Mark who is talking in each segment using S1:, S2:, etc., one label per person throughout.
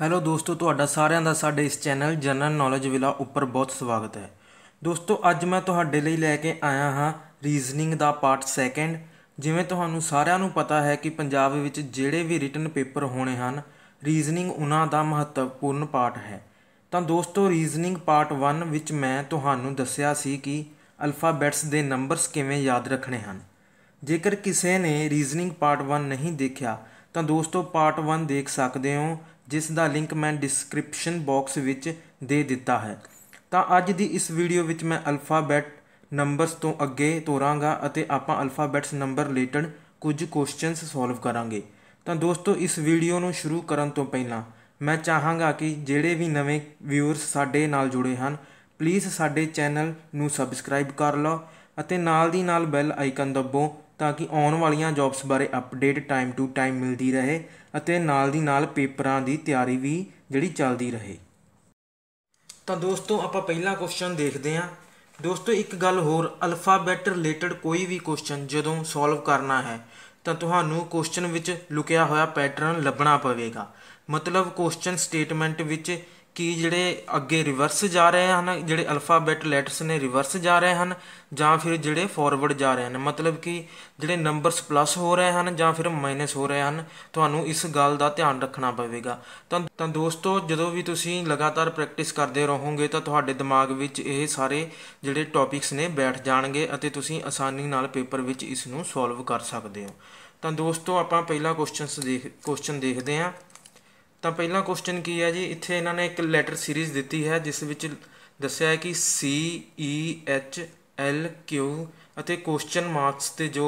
S1: hello ਦੋਸਤੋ ਤੁਹਾਡਾ ਸਾਰਿਆਂ ਦਾ ਸਾਡੇ ਇਸ ਚੈਨਲ ਜਨਰਲ ਨੌਲੇਜ ਵਿਲਾ ਉੱਪਰ ਬਹੁਤ ਸਵਾਗਤ ਹੈ ਦੋਸਤੋ ਅੱਜ ਮੈਂ ਤੁਹਾਡੇ ਲਈ ਲੈ ਕੇ ਆਇਆ ਹਾਂ ਰੀਜ਼ਨਿੰਗ ਦਾ ਪਾਰਟ ਸੈਕੰਡ ਜਿਵੇਂ ਤੁਹਾਨੂੰ ਸਾਰਿਆਂ ਨੂੰ ਪਤਾ ਹੈ ਕਿ ਪੰਜਾਬ ਵਿੱਚ ਜਿਹੜੇ ਵੀ ਰਿਟਨ ਪੇਪਰ ਹੋਣੇ ਹਨ ਰੀਜ਼ਨਿੰਗ ਉਹਨਾਂ ਦਾ ਮਹੱਤਵਪੂਰਨ ਪਾਰਟ ਹੈ ਤਾਂ ਦੋਸਤੋ ਰੀਜ਼ਨਿੰਗ ਪਾਰਟ 1 ਵਿੱਚ ਮੈਂ ਤੁਹਾਨੂੰ ਦੱਸਿਆ ਸੀ ਕਿ ਅਲਫਾਬੈਟਸ ਦੇ ਨੰਬਰਸ ਕਿਵੇਂ ਯਾਦ ਰੱਖਣੇ ਹਨ ਜੇਕਰ ਕਿਸੇ ਨੇ ਰੀਜ਼ਨਿੰਗ ਪਾਰਟ 1 ਨਹੀਂ ਦੇਖਿਆ ਤਾਂ ਦੋਸਤੋ ਪਾਰਟ 1 ਦੇਖ ਸਕਦੇ ਹੋ ਜਿਸ ਦਾ ਲਿੰਕ ਮੈਂ ਡਿਸਕ੍ਰਿਪਸ਼ਨ ਬਾਕਸ ਵਿੱਚ ਦੇ ਦਿੱਤਾ ਹੈ ਤਾਂ ਅੱਜ ਦੀ ਇਸ ਵੀਡੀਓ ਵਿੱਚ ਮੈਂ ਅਲਫਾਬੈਟ ਨੰਬਰਸ ਤੋਂ ਅੱਗੇ ਤੋਰਾਂਗਾ ਅਤੇ ਆਪਾਂ ਅਲਫਾਬੈਟਸ ਨੰਬਰ ਰਿਲੇਟਡ ਕੁਝ ਕੁਐਸਚਨਸ ਸੋਲਵ ਕਰਾਂਗੇ ਤਾਂ ਦੋਸਤੋ ਇਸ ਵੀਡੀਓ ਨੂੰ ਸ਼ੁਰੂ ਕਰਨ ਤੋਂ ਪਹਿਲਾਂ ਮੈਂ ਚਾਹਾਂਗਾ ਕਿ ਜਿਹੜੇ ਵੀ ਨਵੇਂ ਵਿਊਅਰਸ ਸਾਡੇ ਨਾਲ ਜੁੜੇ ਹਨ ਪਲੀਜ਼ ਸਾਡੇ ਚੈਨਲ ਨੂੰ ਸਬਸਕ੍ਰਾਈਬ ਕਰ ਲਓ ਅਤੇ ਨਾਲ ਦੀ ਨਾਲ ਬੈਲ ਆਈਕਨ ਦਬੋ ਤਾਂ ਕਿ ਆਉਣ ਵਾਲੀਆਂ ਜੌਬਸ ਬਾਰੇ ਅਪਡੇਟ ਟਾਈਮ ਟੂ ਟਾਈਮ ਮਿਲਦੀ ਰਹੇ ਅਤੇ ਨਾਲ ਦੀ ਨਾਲ ਪੇਪਰਾਂ ਦੀ ਤਿਆਰੀ ਵੀ ਜਿਹੜੀ ਚੱਲਦੀ ਰਹੇ ਤਾਂ ਦੋਸਤੋ ਆਪਾਂ ਪਹਿਲਾ ਕੁਐਸਚਨ ਦੇਖਦੇ ਹਾਂ ਦੋਸਤੋ ਇੱਕ ਗੱਲ ਹੋਰ ਅਲਫਾਬੈਟ ਰਿਲੇਟਡ ਕੋਈ ਵੀ ਕੁਐਸਚਨ ਜਦੋਂ ਸੋਲਵ ਕਰਨਾ ਹੈ ਤਾਂ ਤੁਹਾਨੂੰ ਕੁਐਸਚਨ ਵਿੱਚ ਲੁਕਿਆ ਹੋਇਆ ਪੈਟਰਨ ਲੱਭਣਾ ਪਵੇਗਾ ਮਤਲਬ ਕੁਐਸਚਨ ਸਟੇਟਮੈਂਟ ਵਿੱਚ ਕਿ ਜਿਹੜੇ ਅੱਗੇ ਰਿਵਰਸ ਜਾ ਰਹੇ ਹਨ ਜਿਹੜੇ ਅਲਫਾਬੈਟ ਲੈਟਰਸ ਨੇ ਰਿਵਰਸ ਜਾ ਰਹੇ ਹਨ ਜਾਂ ਫਿਰ ਜਿਹੜੇ ਫਾਰਵਰਡ ਜਾ ਰਹੇ ਹਨ ਮਤਲਬ ਕਿ ਜਿਹੜੇ ਨੰਬਰਸ ਪਲੱਸ ਹੋ ਰਹੇ ਹਨ ਜਾਂ ਫਿਰ ਮਾਈਨਸ ਹੋ ਰਹੇ ਹਨ ਤੁਹਾਨੂੰ ਇਸ ਗੱਲ ਦਾ ਧਿਆਨ ਰੱਖਣਾ ਪਵੇਗਾ ਤਾਂ ਤਾਂ ਦੋਸਤੋ ਜਦੋਂ ਵੀ ਤੁਸੀਂ ਲਗਾਤਾਰ ਪ੍ਰੈਕਟਿਸ ਕਰਦੇ ਰਹੋਗੇ ਤਾਂ ਤੁਹਾਡੇ ਦਿਮਾਗ ਵਿੱਚ ਇਹ ਸਾਰੇ ਜਿਹੜੇ ਟੌਪਿਕਸ ਨੇ ਬੈਠ ਜਾਣਗੇ ਅਤੇ ਤੁਸੀਂ ਆਸਾਨੀ ਨਾਲ ਪੇਪਰ ਵਿੱਚ ਇਸ ਨੂੰ ਸੋਲਵ ਕਰ ਸਕਦੇ ਹੋ ਤਾਂ ਦੋਸਤੋ ਆਪਾਂ ਪਹਿਲਾ ਕੁਐਸਚਨਸ ਦੇਖ ਕੁਐਸਚਨ ਦੇਖਦੇ ਹਾਂ ਤਾਂ ਪਹਿਲਾ ਕੁਐਸਚਨ ਕੀ ਹੈ ਜੀ ਇੱਥੇ ਇਹਨਾਂ ਨੇ ਇੱਕ ਲੈਟਰ ਸੀਰੀਜ਼ ਦਿੱਤੀ ਹੈ ਜਿਸ ਵਿੱਚ ਦੱਸਿਆ ਹੈ ਕਿ C E H L Q ਅਤੇ ਕੁਐਸਚਨ ਮਾਰਕਸ ਤੇ ਜੋ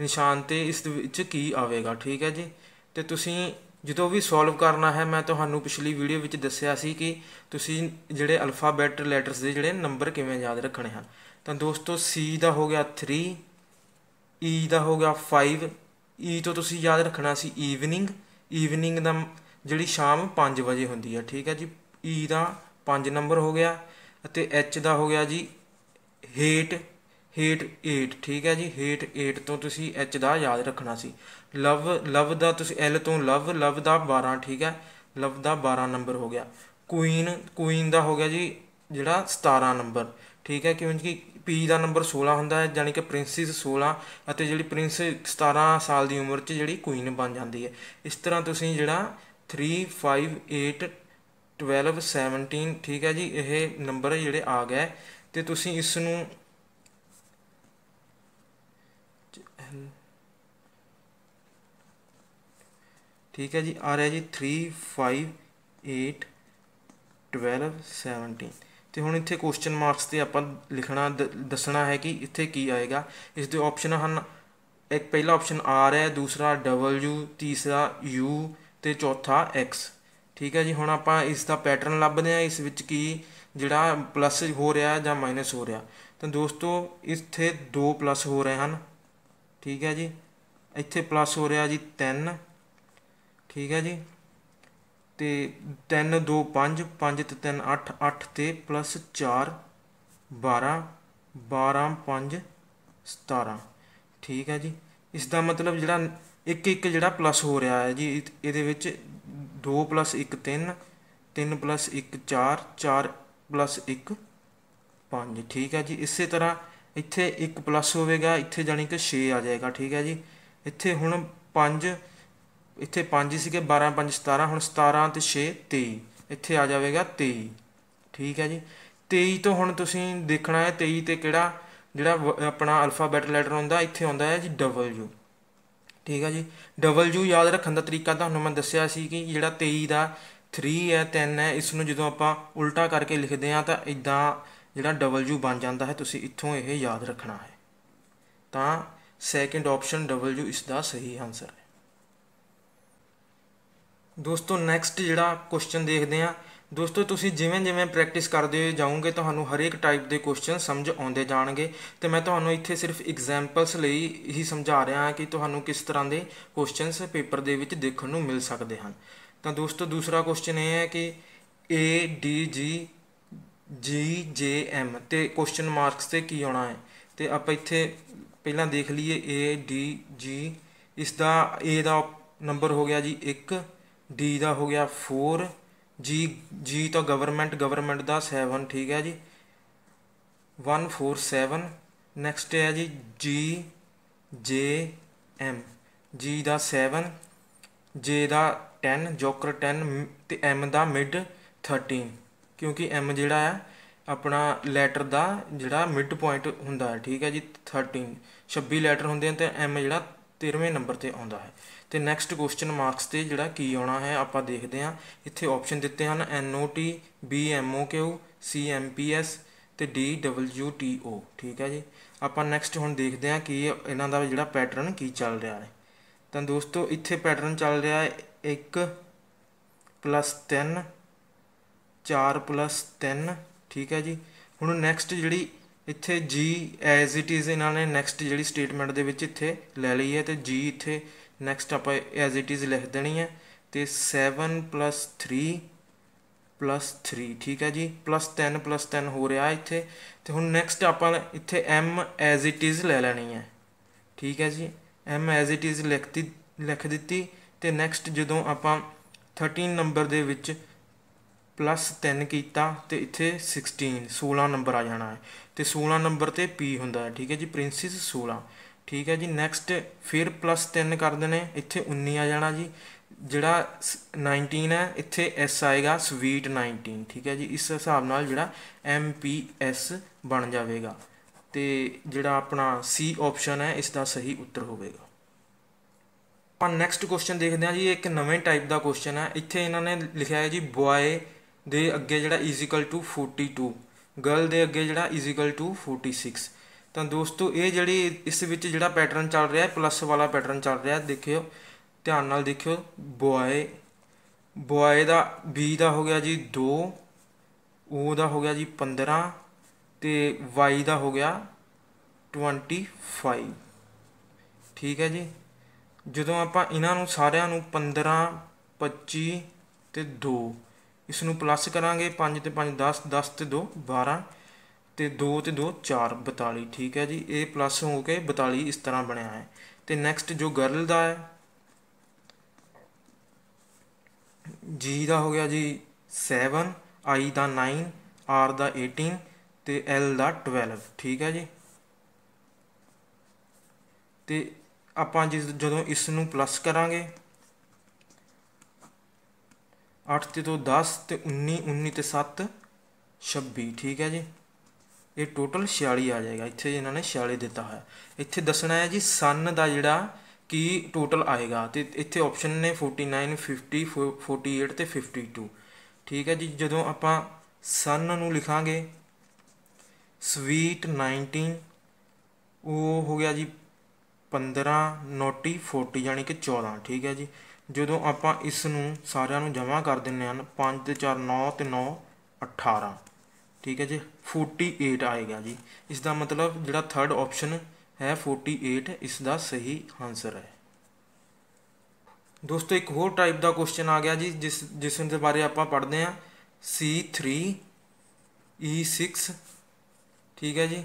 S1: ਨਿਸ਼ਾਨ ਤੇ ਇਸ ਵਿੱਚ ਕੀ ਆਵੇਗਾ ਠੀਕ ਹੈ ਜੀ ਤੇ ਤੁਸੀਂ ਜਦੋਂ ਵੀ ਸੋਲਵ ਕਰਨਾ ਹੈ ਮੈਂ ਤੁਹਾਨੂੰ ਪਿਛਲੀ ਵੀਡੀਓ ਵਿੱਚ ਦੱਸਿਆ ਸੀ ਕਿ ਤੁਸੀਂ ਜਿਹੜੇ ਅਲਫਾਬੈਟ ਲੈਟਰਸ ਦੇ ਜਿਹੜੇ ਨੰਬਰ ਕਿਵੇਂ ਯਾਦ ਰੱਖਣੇ ਹਨ ਤਾਂ ਦੋਸਤੋ C ਦਾ ਹੋ ਗਿਆ 3 E ਦਾ ਹੋ ਗਿਆ 5 E ਤੋਂ ਤੁਸੀਂ ਯਾਦ ਰੱਖਣਾ ਸੀ ਈਵਨਿੰਗ ਈਵਨਿੰਗ ਦਾ ਜਿਹੜੀ ਸ਼ਾਮ 5 ਵਜੇ ਹੁੰਦੀ ਹੈ ਠੀਕ ਹੈ ਜੀ E ਦਾ 5 ਨੰਬਰ ਹੋ ਗਿਆ ਅਤੇ H ਦਾ ਹੋ ਗਿਆ ਜੀ ਹੇਟ ਹੇਟ 8 ਠੀਕ ਹੈ ਜੀ ਹੇਟ 8 ਤੋਂ ਤੁਸੀਂ H ਦਾ ਯਾਦ ਰੱਖਣਾ ਸੀ ਲਵ ਲਵ ਦਾ ਤੁਸੀਂ L ਤੋਂ ਲਵ ਲਵ ਦਾ 12 ਠੀਕ ਹੈ ਲਵ ਦਾ 12 ਨੰਬਰ ਹੋ ਗਿਆ ਕੁਈਨ ਕੁਈਨ ਦਾ ਹੋ ਗਿਆ ਜੀ ਜਿਹੜਾ 17 ਨੰਬਰ ਠੀਕ ਹੈ ਕਿਉਂਕਿ ਪੀ ਦਾ ਨੰਬਰ 16 ਹੁੰਦਾ ਹੈ ਯਾਨੀ ਕਿ ਪ੍ਰਿੰਸਸ 16 ਅਤੇ ਜਿਹੜੀ ਪ੍ਰਿੰਸ 17 ਸਾਲ ਦੀ ਉਮਰ 'ਚ ਜਿਹੜੀ ਕੁਈਨ ਬਣ ਜਾਂਦੀ ਹੈ ਇਸ ਤਰ੍ਹਾਂ ਤੁਸੀਂ ਜਿਹੜਾ 358-1217 ਠੀਕ ਹੈ ਜੀ ਇਹ ਨੰਬਰ ਜਿਹੜੇ ਆ ਗਏ ਤੇ ਤੁਸੀਂ ਇਸ ਨੂੰ ਠੀਕ ਹੈ ਜੀ ਆ ਰਿਹਾ ਜੀ 358-1217 ਤੇ ਹੁਣ ਇੱਥੇ ਕੁਐਸਚਨ ਮਾਰਕਸ ਤੇ ਆਪਾਂ ਲਿਖਣਾ ਦੱਸਣਾ ਹੈ ਕਿ ਇੱਥੇ ਕੀ ਆਏਗਾ ਇਸ ਦੇ ਆਪਸ਼ਨ ਹਨ ਇੱਕ ਪਹਿਲਾ ਆਪਸ਼ਨ ਆਰ ਹੈ ਦੂਸਰਾ W ਤੀਸਰਾ ਯੂ ਤੇ ਚੌਥਾ x ਠੀਕ ਹੈ ਜੀ ਹੁਣ ਆਪਾਂ ਇਸ ਦਾ ਪੈਟਰਨ ਲੱਭਦੇ ਆ ਇਸ ਵਿੱਚ ਕੀ ਜਿਹੜਾ ਪਲੱਸ ਹੋ ਰਿਹਾ ਜਾਂ ਮਾਈਨਸ ਹੋ ਰਿਹਾ ਤਾਂ ਦੋਸਤੋ ਇੱਥੇ 2 ਪਲੱਸ ਹੋ ਰਹੇ ਹਨ ਠੀਕ ਹੈ ਜੀ ਇੱਥੇ ਪਲੱਸ ਹੋ ਰਿਹਾ ਜੀ 3 ਠੀਕ ਹੈ ਜੀ ਤੇ 3 2 5 5 ਤੇ 3 8 8 ਤੇ ਪਲੱਸ 4 12 12 5 17 ਠੀਕ ਹੈ ਜੀ ਇਸ ਦਾ ਮਤਲਬ ਜਿਹੜਾ ਇੱਕ ਇੱਕ ਜਿਹੜਾ ਪਲੱਸ ਹੋ ਰਿਹਾ ਹੈ ਜੀ ਇਹਦੇ ਵਿੱਚ 2 1 3 3 1 4 4 1 5 ਠੀਕ ਹੈ ਜੀ ਇਸੇ ਤਰ੍ਹਾਂ ਇੱਥੇ 1 ਪਲੱਸ ਹੋਵੇਗਾ ਇੱਥੇ ਜਾਨੀ ਕਿ 6 ਆ ਜਾਏਗਾ ਠੀਕ ਹੈ ਜੀ ਇੱਥੇ ਹੁਣ 5 ਇੱਥੇ 5 ਸੀਗੇ 12 5 17 ਹੁਣ 17 ਤੇ 6 23 ਇੱਥੇ ਆ ਜਾਵੇਗਾ 23 ਠੀਕ ਹੈ ਜੀ 23 ਤੋਂ ਹੁਣ ਤੁਸੀਂ ਦੇਖਣਾ ਹੈ 23 ਤੇ ਕਿਹੜਾ ਜਿਹੜਾ ਆਪਣਾ ਅਲਫਾਬੈਟ ਲੈਟਰ ਹੁੰਦਾ ਇੱਥੇ ਆਉਂਦਾ ਹੈ ਜੀ W ਠੀਕ ਆ ਜੀ ਡਬਲਯੂ ਯਾਦ ਰੱਖਣ ਦਾ ਤਰੀਕਾ ਤੁਹਾਨੂੰ ਮੈਂ ਦੱਸਿਆ ਸੀ ਕਿ ਜਿਹੜਾ 23 ਦਾ 3 ਹੈ 3 ਹੈ ਇਸ ਨੂੰ ਜਦੋਂ ਆਪਾਂ ਉਲਟਾ ਕਰਕੇ ਲਿਖਦੇ ਆ ਤਾਂ ਇਦਾਂ ਜਿਹੜਾ ਡਬਲਯੂ ਬਣ ਜਾਂਦਾ ਹੈ ਤੁਸੀਂ ਇੱਥੋਂ ਇਹ ਯਾਦ ਰੱਖਣਾ ਹੈ ਤਾਂ ਸੈਕਿੰਡ ਆਪਸ਼ਨ ਡਬਲਯੂ ਇਸ ਦਾ ਸਹੀ ਆਨਸਰ ਹੈ ਦੋਸਤੋ ਨੈਕਸਟ ਜਿਹੜਾ ਕੁਐਸਚਨ ਦੇਖਦੇ ਆ ਦੋਸਤੋ ਤੁਸੀਂ ਜਿਵੇਂ-ਜਿਵੇਂ ਪ੍ਰੈਕਟਿਸ ਕਰਦੇ ਜਾਓਗੇ ਤੁਹਾਨੂੰ ਹਰੇਕ ਟਾਈਪ ਦੇ ਕੁਐਸਚਨ ਸਮਝ ਆਉਂਦੇ ਜਾਣਗੇ ਤੇ ਮੈਂ ਤੁਹਾਨੂੰ ਇੱਥੇ ਸਿਰਫ ਐਗਜ਼ਾਮਪਲਸ ਲਈ ਹੀ ਸਮਝਾ ਰਿਹਾ ਹਾਂ ਕਿ ਤੁਹਾਨੂੰ ਕਿਸ ਤਰ੍ਹਾਂ ਦੇ ਕੁਐਸਚਨਸ ਪੇਪਰ ਦੇ ਵਿੱਚ ਦੇਖਣ ਨੂੰ ਮਿਲ ਸਕਦੇ ਹਨ ਤਾਂ ਦੋਸਤੋ ਦੂਸਰਾ ਕੁਐਸਚਨ ਇਹ ਹੈ ਕਿ A D G G J M ਤੇ ਕੁਐਸਚਨ ਮਾਰਕਸ ਤੇ ਕੀ ਆਉਣਾ ਹੈ ਤੇ ਆਪਾਂ ਇੱਥੇ ਪਹਿਲਾਂ ਦੇਖ ਲਈਏ A D G ਇਸ ਦਾ A ਦਾ ਨੰਬਰ ਹੋ ਗਿਆ ਜੀ 1 D ਦਾ ਹੋ ਗਿਆ 4 ਜੀ ਜੀ ਤਾਂ ਗਵਰਨਮੈਂਟ ਗਵਰਨਮੈਂਟ ਦਾ 7 ਠੀਕ ਹੈ ਜੀ 147 ਨੈਕਸਟ ਹੈ ਜੀ ਜੀ ਜੇ ਐਮ ਜੀ ਦਾ 7 ਜੇ ਦਾ 10 ਜੋਕਰ 10 ਤੇ ਐਮ ਦਾ ਮਿਡ 13 ਕਿਉਂਕਿ ਐਮ ਜਿਹੜਾ ਆ ਆਪਣਾ ਲੈਟਰ ਦਾ ਜਿਹੜਾ ਮਿਡ ਪੁਆਇੰਟ ਹੁੰਦਾ ਹੈ ਠੀਕ ਹੈ ਜੀ 13 26 ਲੈਟਰ ਹੁੰਦੇ ਨੇ ਤੇ ਐਮ ਜਿਹੜਾ 13ਵੇਂ ਨੰਬਰ ਤੇ ਆਉਂਦਾ ਹੈ ਤੇ ਨੈਕਸਟ ਕੁਐਸਚਨ ਮਾਰਕਸ ਤੇ ਜਿਹੜਾ ਕੀ ਆਉਣਾ ਹੈ ਆਪਾਂ ਦੇਖਦੇ ਹਾਂ ਇੱਥੇ ਆਪਸ਼ਨ ਦਿੱਤੇ ਹਨ NOT BMOQ CMPS ਤੇ DWTO ਠੀਕ ਹੈ ਜੀ ਆਪਾਂ ਨੈਕਸਟ ਹੁਣ ਦੇਖਦੇ ਹਾਂ ਕਿ ਇਹਨਾਂ ਦਾ ਜਿਹੜਾ ਪੈਟਰਨ ਕੀ ਚੱਲ ਰਿਹਾ ਹੈ ਤਾਂ ਦੋਸਤੋ ਇੱਥੇ ਪੈਟਰਨ ਚੱਲ ਰਿਹਾ ਹੈ 1 3 4 3 ਠੀਕ ਹੈ ਜੀ ਹੁਣ ਨੈਕਸਟ ਜਿਹੜੀ ਇੱਥੇ g ਐਜ਼ ਇਟ ਇਜ਼ ਇਹਨਾਂ ਨੇ ਨੈਕਸਟ ਜਿਹੜੀ ਸਟੇਟਮੈਂਟ ਦੇ ਵਿੱਚ ਇੱਥੇ ਲੈ ਲਈ ਹੈ ਤੇ g ਇੱਥੇ ਨੈਕਸਟ ਆਪਾਂ ਐਜ਼ ਇਟ ਇਜ਼ ਲਿਖ ਦੇਣੀ ਹੈ ਤੇ 7 3 3 ਠੀਕ ਹੈ ਜੀ +10 +10 ਹੋ ਰਿਹਾ ਇੱਥੇ ਤੇ ਹੁਣ ਨੈਕਸਟ ਆਪਾਂ ਇੱਥੇ m ਐਜ਼ ਇਟ ਇਜ਼ ਲੈ ਲੈਣੀ ਹੈ ਠੀਕ ਹੈ ਜੀ m ਐਜ਼ ਇਟ ਇਜ਼ ਲਿਖਤੀ ਲਿਖ ਦਿੱਤੀ ਤੇ ਨੈਕਸਟ ਜਦੋਂ ਆਪਾਂ 13 ਨੰਬਰ ਦੇ ਵਿੱਚ ਪਲੱਸ 3 ਕੀਤਾ ਤੇ ਇੱਥੇ 16 16 ਨੰਬਰ ਆ ਜਾਣਾ ਹੈ ਤੇ 16 ਨੰਬਰ ਤੇ P ਹੁੰਦਾ ਹੈ ਠੀਕ ਹੈ ਜੀ ਪ੍ਰਿੰਸਿਸ 16 ਠੀਕ ਹੈ ਜੀ ਨੈਕਸਟ ਫਿਰ ਪਲੱਸ 3 ਕਰ ਦੇਣੇ ਇੱਥੇ 19 ਆ ਜਾਣਾ ਜੀ ਜਿਹੜਾ 19 ਹੈ ਇੱਥੇ S ਆਏਗਾ ਸਵੀਟ 19 ਠੀਕ ਹੈ ਜੀ ਇਸ ਹਿਸਾਬ ਨਾਲ ਜਿਹੜਾ MPS ਬਣ ਜਾਵੇਗਾ ਤੇ ਜਿਹੜਾ ਆਪਣਾ C ਆਪਸ਼ਨ ਹੈ ਇਸ ਦਾ ਸਹੀ ਉੱਤਰ ਹੋਵੇਗਾ ਆਪਾਂ ਨੈਕਸਟ ਕੁਐਸਚਨ ਦੇਖਦੇ ਹਾਂ ਜੀ ਇੱਕ ਨਵੇਂ ਟਾਈਪ ਦਾ ਕੁਐਸਚਨ ਹੈ ਇੱਥੇ ਇਹਨਾਂ ਨੇ ਲਿਖਿਆ ਹੈ ਜੀ ਬੁਆਏ ਦੇ ਅੱਗੇ ਜਿਹੜਾ ਇਜ਼ ਇਕੁਅਲ ਟੂ 42 ਗਰਲ ਦੇ ਅੱਗੇ ਜਿਹੜਾ ਇਜ਼ ਇਕੁਅਲ ਟੂ 46 ਤਾਂ ਦੋਸਤੋ ਇਹ ਜਿਹੜੀ ਇਸ ਵਿੱਚ ਜਿਹੜਾ ਪੈਟਰਨ ਚੱਲ ਰਿਹਾ ਹੈ ਪਲੱਸ ਵਾਲਾ ਪੈਟਰਨ ਚੱਲ ਰਿਹਾ ਹੈ ਦੇਖਿਓ ਧਿਆਨ ਨਾਲ ਦੇਖਿਓ ਬੁਆਏ ਬੁਆਏ ਦਾ ਬੀ ਦਾ ਹੋ ਗਿਆ ਜੀ 2 ਓ ਦਾ ਹੋ ਗਿਆ ਜੀ 15 ਤੇ ਵਾਈ ਦਾ ਹੋ ਗਿਆ 25 ਠੀਕ ਹੈ ਜੀ ਜਦੋਂ ਆਪਾਂ ਇਹਨਾਂ ਨੂੰ ਸਾਰਿਆਂ ਨੂੰ 15 25 ਤੇ 2 ਇਸ ਨੂੰ ਪਲੱਸ ਕਰਾਂਗੇ 5 ਤੇ 5 10 10 ਤੇ 2 12 ਤੇ 2 ਤੇ 2 4 42 ਠੀਕ ਹੈ ਜੀ ਇਹ ਪਲੱਸ ਹੋ ਕੇ 42 ਇਸ ਤਰ੍ਹਾਂ ਬਣਿਆ ਹੈ ਤੇ ਨੈਕਸਟ ਜੋ ਗਰਲ ਦਾ ਹੈ ਜੀ ਦਾ ਹੋ ਗਿਆ ਜੀ 7 ਆਈ ਦਾ 9 ਆਰ ਦਾ 18 ਤੇ ਐਲ ਦਾ 12 ਠੀਕ ਹੈ ਜੀ ਤੇ ਆਪਾਂ ਜਦੋਂ ਇਸ ਨੂੰ ਪਲੱਸ ਕਰਾਂਗੇ 8 ਤੇ 2 10 ਤੇ 19 19 ਤੇ 7 26 ਠੀਕ ਹੈ ਜੀ ਇਹ ਟੋਟਲ 46 ਆ ਜਾਏਗਾ ਇੱਥੇ ਇਹਨਾਂ ਨੇ 46 ਦਿੱਤਾ ਹੋਇਆ ਇੱਥੇ ਦੱਸਣਾ ਹੈ ਜੀ ਸਨ ਦਾ ਜਿਹੜਾ ਕੀ ਟੋਟਲ ਆਏਗਾ ਤੇ ਇੱਥੇ ਆਪਸ਼ਨ ਨੇ 49 50 48 ਤੇ 52 ਠੀਕ ਹੈ ਜੀ ਜਦੋਂ ਆਪਾਂ ਸਨ ਨੂੰ ਲਿਖਾਂਗੇ ਸਵੀਟ 19 ਉਹ ਹੋ ਗਿਆ ਜੀ 15 ਨੋਟੀ 40 ਯਾਨੀ ਕਿ 14 ਠੀਕ ਹੈ ਜੀ ਜਦੋਂ ਆਪਾਂ ਇਸ ਨੂੰ ਸਾਰਿਆਂ ਨੂੰ ਜਮ੍ਹਾਂ ਕਰ ਦਿੰਨੇ ਹਨ 5 ਤੇ 4 9 ਤੇ 9 18 ਠੀਕ ਹੈ ਜੀ 48 ਆਏਗਾ ਜੀ ਇਸ ਦਾ ਮਤਲਬ ਜਿਹੜਾ ਥਰਡ ਆਪਸ਼ਨ ਹੈ 48 ਇਸ ਦਾ ਸਹੀ ਆਨਸਰ ਹੈ ਦੋਸਤੋ ਇੱਕ ਹੋਰ ਟਾਈਪ ਦਾ ਕੁਐਸਚਨ ਆ ਗਿਆ ਜੀ ਜਿਸ ਜਿਸ ਦੇ ਬਾਰੇ ਆਪਾਂ ਪੜ੍ਹਦੇ ਹਾਂ C3 E6 ਠੀਕ ਹੈ ਜੀ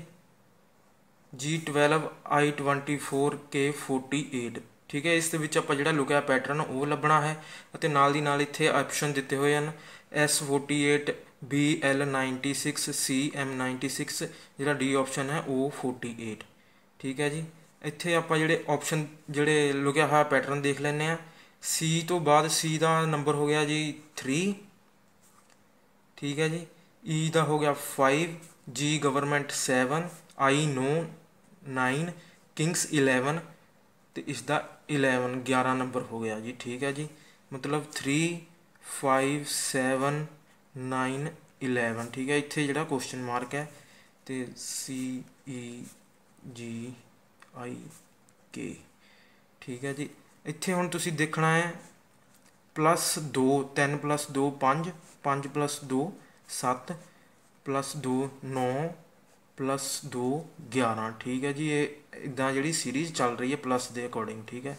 S1: G12 I24 K48 ਠੀਕ ਹੈ ਇਸ ਦੇ ਵਿੱਚ ਆਪਾਂ ਜਿਹੜਾ ਲੁਕਿਆ ਪੈਟਰਨ ਉਹ ਲੱਭਣਾ ਹੈ ਅਤੇ ਨਾਲ ਦੀ ਨਾਲ ਇੱਥੇ ਆਪਸ਼ਨ ਦਿੱਤੇ ਹੋਏ ਹਨ S48 BL96 CM96 ਜਿਹੜਾ D ਆਪਸ਼ਨ ਹੈ O48 ਠੀਕ ਹੈ ਜੀ ਇੱਥੇ ਆਪਾਂ ਜਿਹੜੇ ਆਪਸ਼ਨ ਜਿਹੜੇ ਲੁਕਿਆ ਹੋਇਆ ਪੈਟਰਨ ਦੇਖ ਲੈਂਦੇ ਆ C ਤੋਂ ਬਾਅਦ C ਦਾ ਨੰਬਰ ਹੋ ਗਿਆ ਜੀ 3 ਠੀਕ ਹੈ ਜੀ E ਦਾ ਹੋ ਗਿਆ 5 G ਗਵਰਨਮੈਂਟ 7 I 9 9 ਕਿੰਗਸ 11 ਤੇ ਇਸ ਦਾ 11 11 ਨੰਬਰ ਹੋ ਗਿਆ ਜੀ ਠੀਕ ਹੈ ਜੀ ਮਤਲਬ 3 5 7 9 11 ਠੀਕ ਹੈ ਇੱਥੇ ਜਿਹੜਾ ਕੁਐਸਚਨ ਮਾਰਕ ਹੈ ਤੇ C E G I K ਠੀਕ ਹੈ ਜੀ ਇੱਥੇ ਹੁਣ ਤੁਸੀਂ ਦੇਖਣਾ ਹੈ plus 2 3 plus 2 5 5 plus 2 7 plus 2 9 plus 2 11 ਠੀਕ ਹੈ ਜੀ ਇਹ ਇਦਾਂ ਜਿਹੜੀ ਸੀਰੀਜ਼ ਚੱਲ ਰਹੀ ਹੈ ਪਲੱਸ ਦੇ ਅਕੋਰਡਿੰਗ ਠੀਕ ਹੈ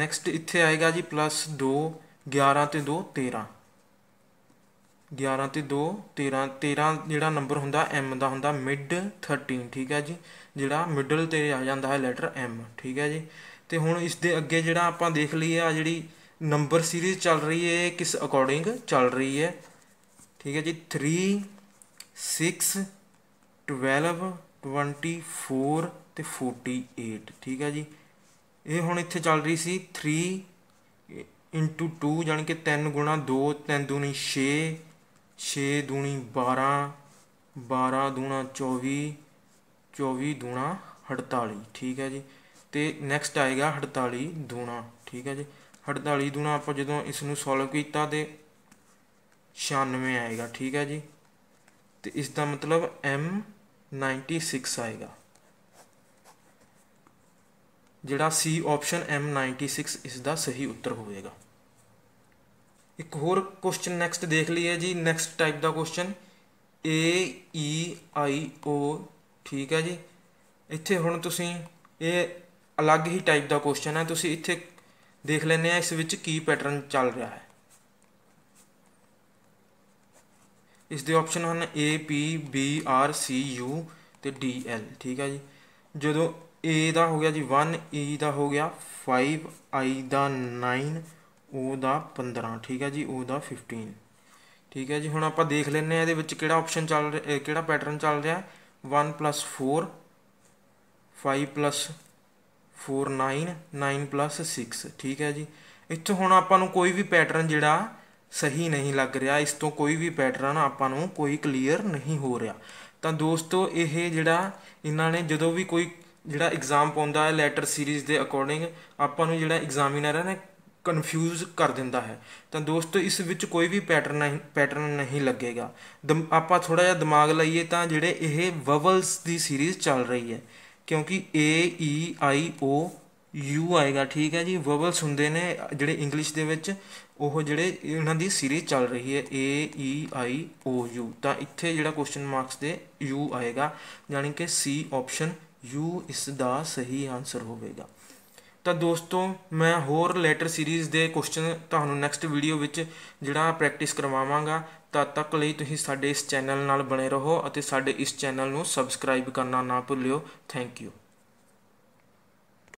S1: ਨੈਕਸਟ ਇੱਥੇ ਆਏਗਾ ਜੀ ਪਲੱਸ 2 11 ਤੇ 2 13 11 ਤੇ 2 13 13 ਜਿਹੜਾ ਨੰਬਰ ਹੁੰਦਾ m ਦਾ ਹੁੰਦਾ ਮਿਡ 13 ਠੀਕ ਹੈ ਜੀ ਜਿਹੜਾ ਮਿਡਲ ਤੇ ਆ ਜਾਂਦਾ ਹੈ ਲੈਟਰ m ਠੀਕ ਹੈ ਜੀ ਤੇ ਹੁਣ ਇਸ ਦੇ ਅੱਗੇ ਜਿਹੜਾ ਆਪਾਂ ਦੇਖ ਲਈਏ ਆ ਜਿਹੜੀ ਨੰਬਰ ਸੀਰੀਜ਼ ਚੱਲ ਰਹੀ ਹੈ ਇਹ ਕਿਸ ਅਕੋਰਡਿੰਗ ਚੱਲ ਰਹੀ ਹੈ ਠੀਕ ਹੈ ਜੀ 3 6 12 24 ਤੇ 48 ਠੀਕ ਹੈ ਜੀ ਇਹ ਹੁਣ ਇੱਥੇ ਚੱਲ ਰਹੀ ਸੀ 3 ਇੰਟੂ 2 ਯਾਨੀ ਕਿ 3 ਗੁਣਾ 2 3 ਦੂਣੀ 6 6 ਦੂਣੀ 12 12 ਦੂਣਾ 24 24 ਦੂਣਾ 48 ਠੀਕ ਹੈ ਜੀ ਤੇ ਨੈਕਸਟ ਆਏਗਾ 48 ਦੂਣਾ ਠੀਕ ਹੈ ਜੀ 48 ਦੂਣਾ ਆਪਾਂ ਜਦੋਂ ਇਸ ਨੂੰ ਸੋਲਵ ਕੀਤਾ ਤੇ 96 ਆਏਗਾ ਠੀਕ ਹੈ ਜੀ ਤੇ ਇਸ ਦਾ ਮਤਲਬ m 96 ਆਏਗਾ ਜਿਹੜਾ C ਆਪਸ਼ਨ M96 ਇਸ ਦਾ ਸਹੀ ਉੱਤਰ ਹੋਵੇਗਾ ਇੱਕ ਹੋਰ ਕੁਐਸਚਨ ਨੈਕਸਟ ਦੇਖ ਲਈਏ ਜੀ ਨੈਕਸਟ ਟਾਈਪ ਦਾ question A E I O ਠੀਕ ਹੈ ਜੀ ਇੱਥੇ ਹੁਣ ਤੁਸੀਂ ਇਹ ਅਲੱਗ ਹੀ ਟਾਈਪ ਦਾ ਕੁਐਸਚਨ ਹੈ ਤੁਸੀਂ ਇੱਥੇ ਦੇਖ ਲੈਣੇ ਆ ਇਸ ਵਿੱਚ ਕੀ ਪੈਟਰਨ ਚੱਲ ਰਿਹਾ ਹੈ ਇਸ ਦੇ ਆਪਸ਼ਨ ਹਨ A P B R C U ਤੇ D L ਠੀਕ ਹੈ ਜੀ ਜਦੋਂ A ਦਾ ਹੋ ਗਿਆ ਜੀ 1 E ਦਾ ਹੋ ਗਿਆ 5 I ਦਾ 9 O ਦਾ 15 ਠੀਕ ਹੈ ਜੀ O ਦਾ 15 ਠੀਕ ਹੈ ਜੀ ਹੁਣ ਆਪਾਂ ਦੇਖ ਲੈਂਦੇ ਆ ਇਹਦੇ ਵਿੱਚ ਕਿਹੜਾ ਆਪਸ਼ਨ ਚੱਲ ਰਿਹਾ ਕਿਹੜਾ ਪੈਟਰਨ ਚੱਲ ਰਿਹਾ 1 4 5 4 9 9 6 ਠੀਕ ਹੈ ਜੀ ਇੱਥੇ ਹੁਣ ਆਪਾਂ ਨੂੰ ਕੋਈ ਵੀ ਪੈਟਰਨ ਜਿਹੜਾ ਸਹੀ ਨਹੀਂ ਲੱਗ ਰਿਹਾ ਇਸ ਤੋਂ ਕੋਈ ਵੀ ਪੈਟਰਨ ਆਪਾਂ ਨੂੰ ਕੋਈ ਕਲੀਅਰ ਨਹੀਂ ਹੋ ਰਿਹਾ ਤਾਂ ਦੋਸਤੋ ਇਹ ਜਿਹੜਾ ਇਹਨਾਂ ਨੇ ਜਦੋਂ ਵੀ ਕੋਈ ਜਿਹੜਾ ਐਗਜ਼ਾਮ ਪਾਉਂਦਾ ਹੈ ਲੈਟਰ ਸੀਰੀਜ਼ ਦੇ ਅਕੋਰਡਿੰਗ ਆਪਾਂ ਨੂੰ ਜਿਹੜਾ ਐਗਜ਼ਾਮੀਨਰ ਹੈ ਨਾ ਕਨਫਿਊਜ਼ ਕਰ ਦਿੰਦਾ ਹੈ ਤਾਂ ਦੋਸਤੋ ਇਸ ਵਿੱਚ ਕੋਈ ਵੀ ਪੈਟਰਨ ਨਹੀਂ ਪੈਟਰਨ ਨਹੀਂ ਲੱਗੇਗਾ ਆਪਾਂ ਥੋੜਾ ਜਿਹਾ ਦਿਮਾਗ ਲਾਈਏ ਤਾਂ ਜਿਹੜੇ ਇਹ ਵਵਲਸ ਦੀ ਸੀਰੀਜ਼ ਚੱਲ ਰਹੀ ਹੈ ਕਿਉਂਕਿ A E I O U ਆਏਗਾ ਠੀਕ ਹੈ ਜੀ ਵਵਲਸ ਹੁੰਦੇ ਨੇ ਜਿਹੜੇ ਇੰਗਲਿਸ਼ ਦੇ ਵਿੱਚ ਉਹ ਜਿਹੜੇ ਇਹਨਾਂ ਦੀ ਸੀਰੀਜ਼ ਚੱਲ ਰਹੀ ਹੈ A E I O U ਤਾਂ ਇੱਥੇ ਜਿਹੜਾ ਕੁਐਸਚਨ ਮਾਰਕਸ ਦੇ U ਆਏਗਾ ਯਾਨੀ ਕਿ C ਆਪਸ਼ਨ U ਇਸ ਦਾ ਸਹੀ ਆਨਸਰ ਹੋਵੇਗਾ ਤਾਂ ਦੋਸਤੋ ਮੈਂ ਹੋਰ ਲੈਟਰ ਸੀਰੀਜ਼ ਦੇ ਕੁਐਸਚਨ ਤੁਹਾਨੂੰ ਨੈਕਸਟ ਵੀਡੀਓ ਵਿੱਚ ਜਿਹੜਾ ਪ੍ਰੈਕਟਿਸ ਕਰਵਾਵਾਂਗਾ ਤਦ ਤੱਕ ਲਈ ਤੁਸੀਂ ਸਾਡੇ ਇਸ ਚੈਨਲ ਨਾਲ ਬਣੇ ਰਹੋ ਅਤੇ ਸਾਡੇ ਇਸ ਚੈਨਲ ਨੂੰ ਸਬਸਕ੍ਰਾਈਬ ਕਰਨਾ ਨਾ ਭੁੱਲਿਓ ਥੈਂਕ ਯੂ